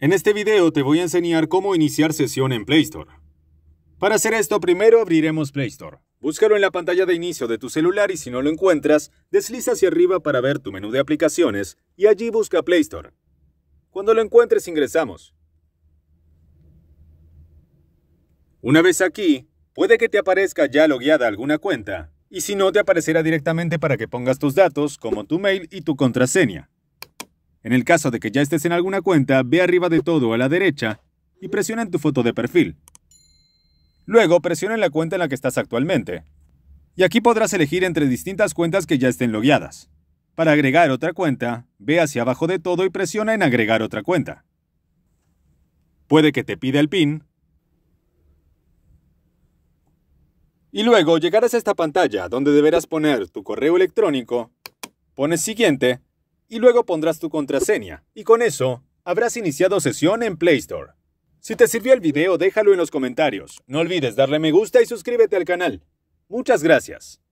En este video te voy a enseñar cómo iniciar sesión en Play Store. Para hacer esto primero abriremos Play Store. Búscalo en la pantalla de inicio de tu celular y si no lo encuentras, desliza hacia arriba para ver tu menú de aplicaciones y allí busca Play Store. Cuando lo encuentres ingresamos. Una vez aquí, puede que te aparezca ya logueada alguna cuenta y si no te aparecerá directamente para que pongas tus datos como tu mail y tu contraseña. En el caso de que ya estés en alguna cuenta, ve arriba de todo a la derecha y presiona en tu foto de perfil. Luego presiona en la cuenta en la que estás actualmente. Y aquí podrás elegir entre distintas cuentas que ya estén logueadas. Para agregar otra cuenta, ve hacia abajo de todo y presiona en agregar otra cuenta. Puede que te pida el PIN. Y luego llegarás a esta pantalla donde deberás poner tu correo electrónico, pones siguiente y luego pondrás tu contraseña. Y con eso, habrás iniciado sesión en Play Store. Si te sirvió el video, déjalo en los comentarios. No olvides darle me gusta y suscríbete al canal. Muchas gracias.